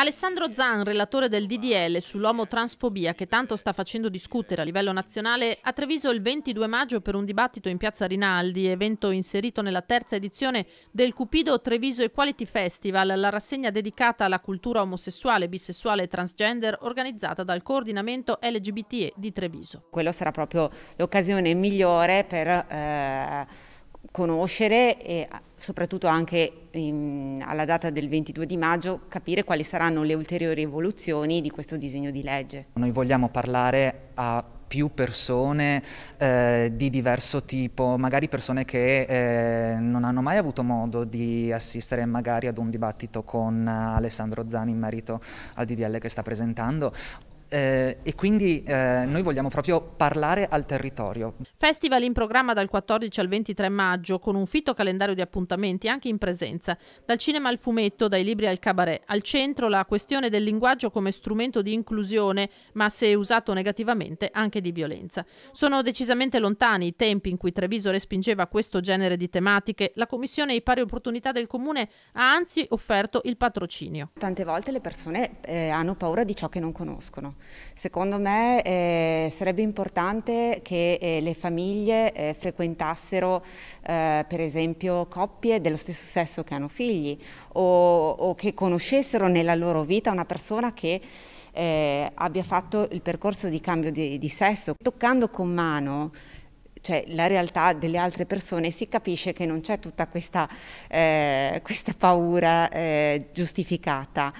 Alessandro Zan, relatore del DDL transfobia che tanto sta facendo discutere a livello nazionale, a Treviso il 22 maggio per un dibattito in Piazza Rinaldi, evento inserito nella terza edizione del Cupido Treviso Equality Festival, la rassegna dedicata alla cultura omosessuale, bisessuale e transgender organizzata dal coordinamento LGBT di Treviso. Quello sarà proprio l'occasione migliore per eh, conoscere e soprattutto anche in, ehm, alla data del 22 di maggio, capire quali saranno le ulteriori evoluzioni di questo disegno di legge. Noi vogliamo parlare a più persone eh, di diverso tipo, magari persone che eh, non hanno mai avuto modo di assistere magari ad un dibattito con Alessandro Zani in merito al DDL che sta presentando eh, e quindi eh, noi vogliamo proprio parlare al territorio. Festival in programma dal 14 al 23 maggio con un fitto calendario di appuntamenti anche in presenza, dal cinema al fumetto, dai libri al cabaret. Al centro la questione del linguaggio come strumento di inclusione, ma se usato negativamente anche di violenza. Sono decisamente lontani i tempi in cui Treviso respingeva questo genere di tematiche. La Commissione di Pari Opportunità del Comune ha anzi offerto il patrocinio. Tante volte le persone eh, hanno paura di ciò che non conoscono Secondo me eh, sarebbe importante che eh, le famiglie eh, frequentassero eh, per esempio coppie dello stesso sesso che hanno figli o, o che conoscessero nella loro vita una persona che eh, abbia fatto il percorso di cambio di, di sesso. Toccando con mano cioè, la realtà delle altre persone, si capisce che non c'è tutta questa, eh, questa paura eh, giustificata.